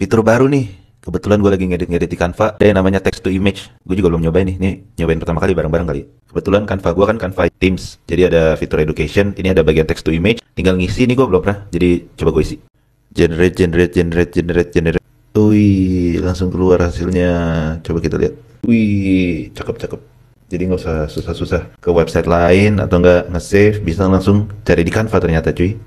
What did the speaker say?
Fitur baru nih. Kebetulan gue lagi ngedit-ngedit di Canva, ada yang namanya text to image. Gue juga belum nyobain nih, nih nyobain pertama kali bareng-bareng kali. Kebetulan Canva gue kan Canva Teams, jadi ada fitur education, ini ada bagian text to image. Tinggal ngisi nih gue belum pernah, jadi coba gue isi. Generate, generate, generate, generate, generate. Wih, langsung keluar hasilnya. Coba kita lihat. Wih, cakep, cakep. Jadi nggak usah susah-susah ke website lain atau nggak nge-save, bisa langsung cari di Canva ternyata cuy.